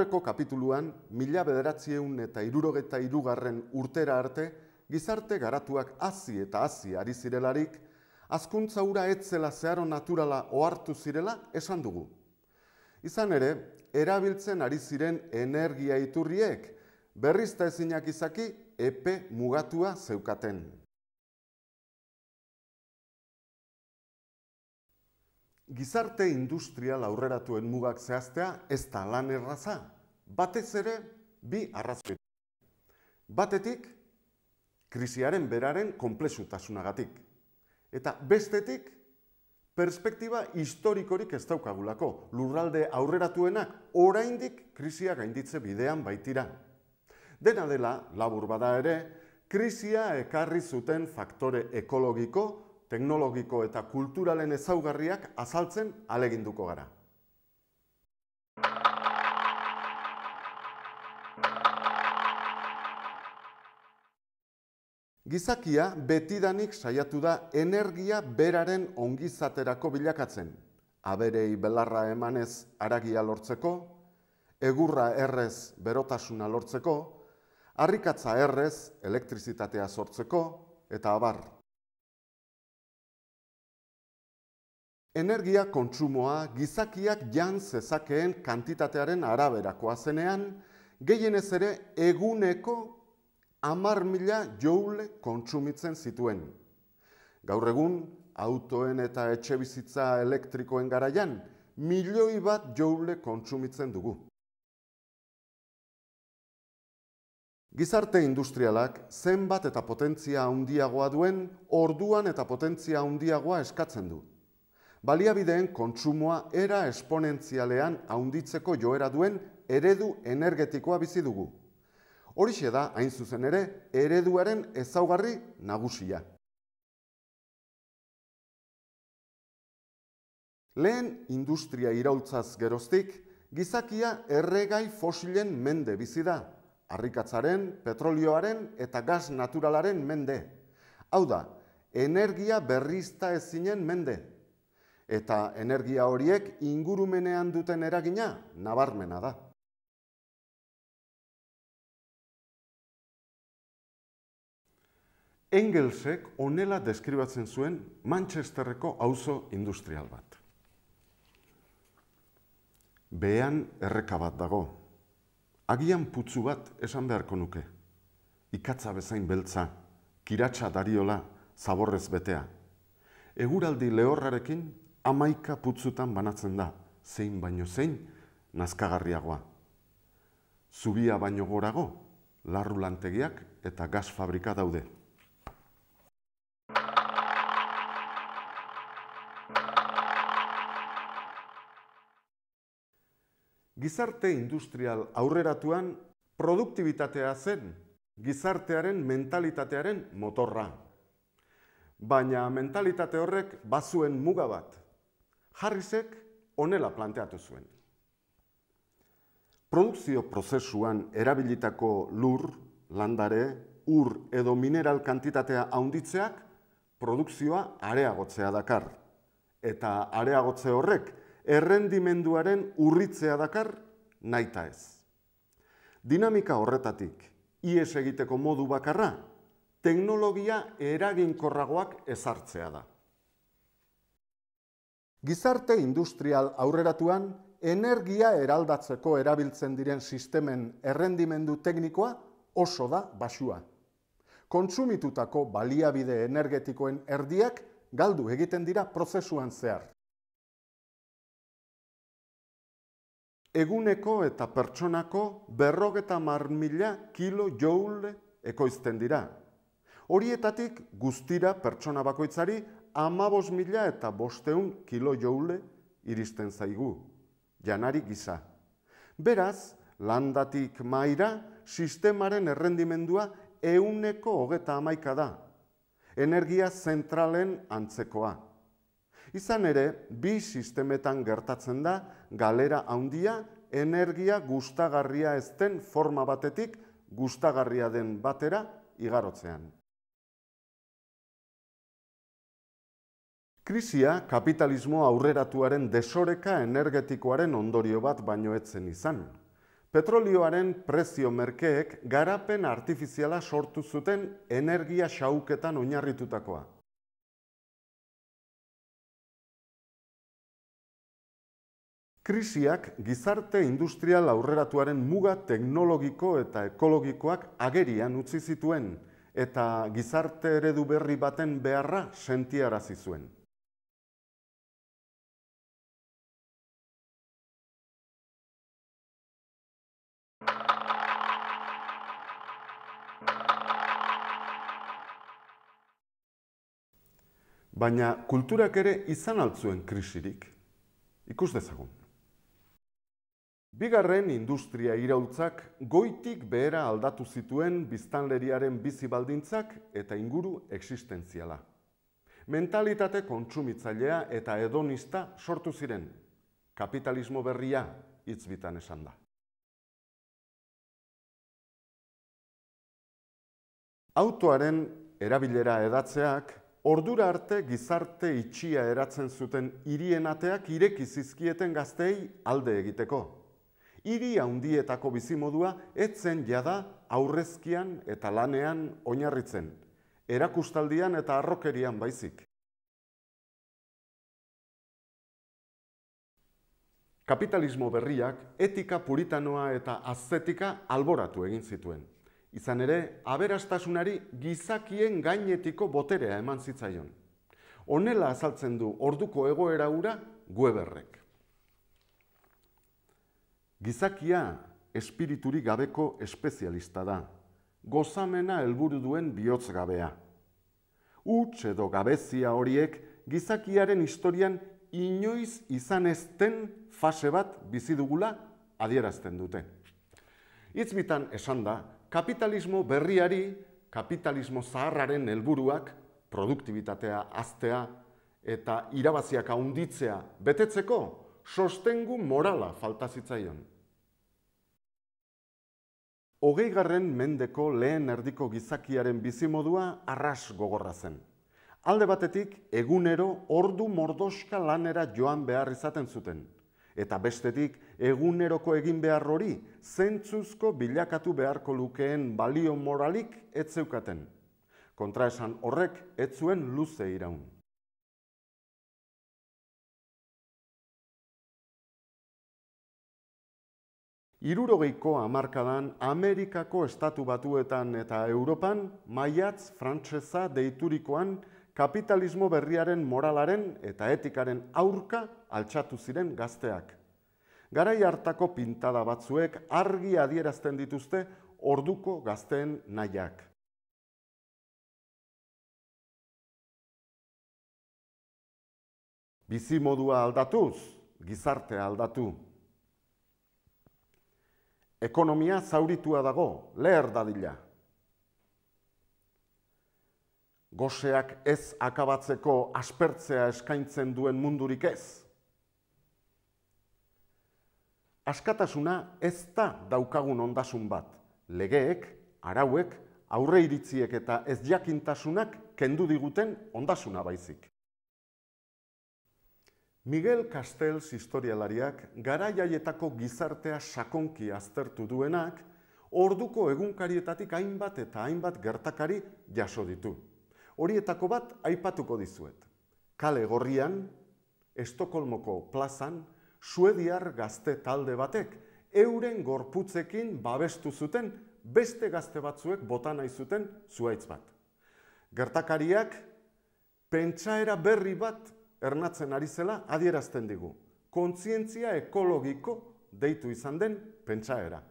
aurreko kapituluan, mila bederatzieun eta irurogeta irugarren urtera arte, gizarte garatuak hasi eta hasi ari zirelarik, azkuntza hura etzela zeharo naturala ohartu zirela esan dugu. Izan ere, erabiltzen ari ziren energia iturriek, berrizta ezinak izaki epe mugatua zeukaten. Gizarte industrial aurreratuen mugak zehaztea ez da lan erraza, batez ere bi arrazoi. Batetik krisiaren beraren konplexutasunagatik eta bestetik perspektiba historikorik ez daukagulako lurralde aurreratuenak oraindik krisia gainditze bidean baitira. Dena dela, labur bada ere, krisia ekarri zuten faktore ekologiko, teknologiko eta kulturalen ezaugarriak azaltzen aleginduko gara. Gizakia betidanik saiatu da energia beraren ongizaterako bilakatzen. Aberei belarra emanez aragia lortzeko, egurra errez berotasuna lortzeko, harrikatza errez elektrizitatea sortzeko eta abar. Energia kontsumoa gizakiak jan zezakeen kantitatearen araberakoa zenean, gehienez ere eguneko amar mila joule kontsumitzen zituen. Gaur egun, autoen eta etxe bizitza elektrikoen garaian, milioi bat joule kontsumitzen dugu. Gizarte industrialak zenbat eta potentzia handiagoa duen, orduan eta potentzia handiagoa eskatzen du. Baliabideen kontsumoa era esponentzialean handitzeko joera duen eredu energetikoa bizi dugu. Horixe da, hain zuzen ere, ereduaren ezaugarri nagusia. Lehen industria iraultzaz geroztik, gizakia erregai fosilen mende bizi da, harrikatzaren, petrolioaren eta gaz naturalaren mende. Hau da, energia berrizta ezinen mende. Eta energia horiek ingurumenean duten eragina nabarmena da. Engelsek onela deskribatzen zuen Manchesterreko auzo industrial bat. Bean erreka bat dago. Agian putzu bat esan beharko nuke. Ikatza bezain beltza, kiratsa dariola zaborrez betea. Eguraldi lehorrarekin amaika putzutan banatzen da, zein baino zein nazkagarriagoa. Zubia baino gorago, larru lantegiak eta gaz fabrika daude. gizarte industrial aurreratuan produktibitatea zen, gizartearen mentalitatearen motorra. Baina mentalitate horrek bazuen muga bat. Harrisek onela planteatu zuen. Produkzio prozesuan erabilitako lur, landare, ur edo mineral kantitatea haunditzeak produkzioa areagotzea dakar. Eta areagotze horrek errendimenduaren urritzea dakar naita ez. Dinamika horretatik, IES egiteko modu bakarra, teknologia eraginkorragoak ezartzea da. Gizarte industrial aurreratuan, energia eraldatzeko erabiltzen diren sistemen errendimendu teknikoa oso da basua. Kontsumitutako baliabide energetikoen erdiak galdu egiten dira prozesuan zehar. eguneko eta pertsonako berrogeta mar mila kilo joule ekoizten dira. Horietatik guztira pertsona bakoitzari amabos mila eta bosteun kilo joule iristen zaigu, janari gisa. Beraz, landatik maira, sistemaren errendimendua euneko hogeta amaika da. Energia zentralen antzekoa. Izan ere, bi sistemetan gertatzen da galera handia energia gustagarria ezten forma batetik gustagarria den batera igarotzean. Krisia kapitalismo aurreratuaren desoreka energetikoaren ondorio bat baino etzen izan. Petrolioaren prezio merkeek garapen artifiziala sortu zuten energia xauketan oinarritutakoa. krisiak gizarte industrial aurreratuaren muga teknologiko eta ekologikoak agerian utzi zituen eta gizarte eredu berri baten beharra sentiarazi zuen. Baina kulturak ere izan altzuen krisirik, ikus dezagun. Bigarren industria irautzak goitik behera aldatu zituen biztanleriaren bizibaldintzak eta inguru existentziala. Mentalitate kontsumitzailea eta hedonista sortu ziren. Kapitalismo berria hitzbitan esan da. Autoaren erabilera edatzeak ordura arte gizarte itxia eratzen zuten hirienateak ireki zizkieten gazteei alde egiteko. Iri handietako bizimodua etzen jada aurrezkian eta lanean oinarritzen. Erakustaldian eta arrokerian baizik. Kapitalismo berriak etika puritanoa eta azetika alboratu egin zituen. Izan ere, aberastasunari gizakien gainetiko boterea eman zitzaion. Honela azaltzen du orduko egoeraura gueberrek. Gizakia espiriturik gabeko espezialista da. Gozamena helburu duen bihotz gabea. Huts edo gabezia horiek gizakiaren historian inoiz izan ezten fase bat bizi dugula adierazten dute. Itzbitan esan da, kapitalismo berriari, kapitalismo zaharraren helburuak produktibitatea, aztea eta irabaziak haunditzea betetzeko sostengu morala falta zitzaion. Hogei garren mendeko lehen erdiko gizakiaren bizimodua arras gogorra zen. Alde batetik, egunero ordu mordoska lanera joan behar izaten zuten. Eta bestetik, eguneroko egin behar hori, zentzuzko bilakatu beharko lukeen balio moralik etzeukaten. Kontraesan horrek, etzuen luze iraun. Irurogeiko hamarkadan Amerikako Estatu Batuetan eta Europan maiatz frantsesa deiturikoan kapitalismo berriaren moralaren eta etikaren aurka altxatu ziren gazteak. Garai hartako pintada batzuek argi adierazten dituzte orduko gazteen nahiak. Bizi modua aldatuz, gizartea aldatu ekonomia zauritua dago, leher dadila. Goseak ez akabatzeko aspertzea eskaintzen duen mundurik ez. Askatasuna ez da daukagun ondasun bat, legeek, arauek, aurre iritziek eta ez jakintasunak kendu diguten ondasuna baizik. Miguel Castells historialariak garaiaietako gizartea sakonki aztertu duenak, orduko egunkarietatik hainbat eta hainbat gertakari jaso ditu. Horietako bat aipatuko dizuet. Kale gorrian, Estokolmoko plazan, Suediar gazte talde batek, euren gorputzekin babestu zuten beste gazte batzuek bota nahi zuten zuaitz bat. Gertakariak pentsaera berri bat ernatzen ari zela adierazten digu. Kontzientzia ekologiko deitu izan den pentsaera.